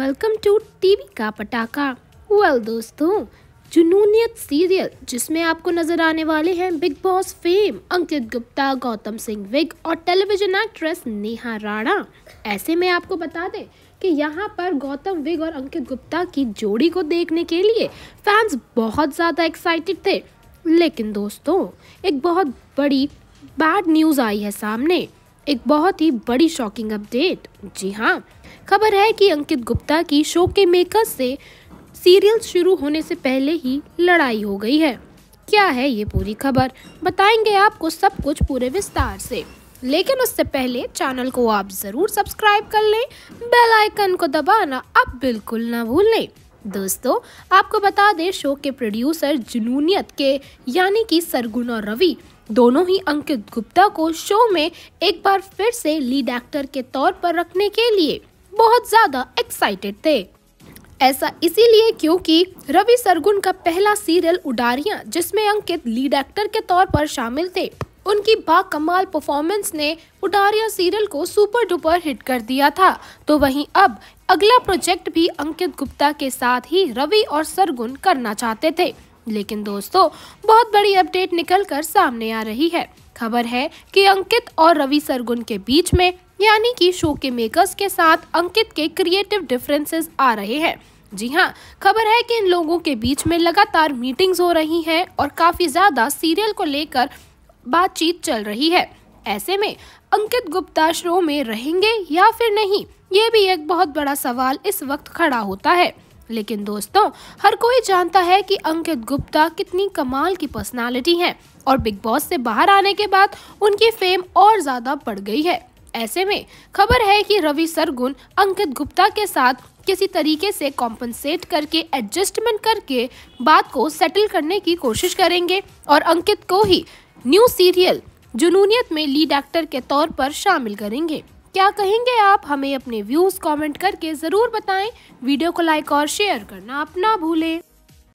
welcome to TV का पटाखा well well, दोस्तों जुनूनियत सीरियल जिसमें आपको नजर आने वाले हैं Big Boss fame Ankit Gupta Gautam Singh Vig और टेलीविजन एक्ट्रेस नेहा राणा ऐसे में आपको बता दें कि यहाँ पर गौतम विग और अंकित गुप्ता की जोड़ी को देखने के लिए फैंस बहुत ज़्यादा एक्साइटेड थे लेकिन दोस्तों एक बहुत बड़ी बैड न्यूज़ आई है सामने एक बहुत ही बड़ी शॉकिंग अपडेट जी हाँ खबर है कि अंकित गुप्ता की शो के मेकर्स से सीरियल शुरू होने से पहले ही लड़ाई हो गई है क्या है ये पूरी खबर बताएंगे आपको सब कुछ पूरे विस्तार से लेकिन उससे पहले चैनल को आप ज़रूर सब्सक्राइब कर लें बेल आइकन को दबाना आप बिल्कुल ना भूलें दोस्तों आपको बता दें शो के प्रोड्यूसर जुनूनियत के यानी कि सरगुन और रवि दोनों ही अंकित गुप्ता को शो में एक बार फिर से लीड एक्टर के तौर पर रखने के लिए बहुत ज़्यादा एक्साइटेड थे ऐसा इसीलिए क्योंकि रवि सरगुन का पहला सीरियल उडारिया जिसमें अंकित लीड एक्टर के तौर पर शामिल थे उनकी कमाल परफॉर्मेंस ने उडारिया सीरियल को सुपर डुपर हिट कर दिया था तो वहीं अब अगला प्रोजेक्ट भी अंकित गुप्ता के साथ ही रवि और सरगुन करना चाहते थे लेकिन दोस्तों बहुत बड़ी अपडेट निकल कर सामने आ रही है खबर है कि अंकित और रवि सरगुन के बीच में यानी कि शो के मेकर्स के साथ अंकित के क्रिएटिव डिफरेंसेस आ रहे हैं जी हाँ खबर है कि इन लोगों के बीच में लगातार मीटिंग्स हो रही हैं और काफ़ी ज़्यादा सीरियल को लेकर बातचीत चल रही है ऐसे में अंकित गुप्ता शो में रहेंगे या फिर नहीं ये भी एक बहुत बड़ा सवाल इस वक्त खड़ा होता है लेकिन दोस्तों हर कोई जानता है कि अंकित गुप्ता कितनी कमाल की पर्सनालिटी हैं और बिग बॉस से बाहर आने के बाद उनकी फेम और ज़्यादा बढ़ गई है ऐसे में खबर है कि रवि सरगुन अंकित गुप्ता के साथ किसी तरीके से कॉम्पनसेट करके एडजस्टमेंट करके बात को सेटल करने की कोशिश करेंगे और अंकित को ही न्यू सीरियल जुनूनियत में लीड एक्टर के तौर पर शामिल करेंगे क्या कहेंगे आप हमें अपने व्यूज़ कमेंट करके ज़रूर बताएं वीडियो को लाइक और शेयर करना अपना भूलें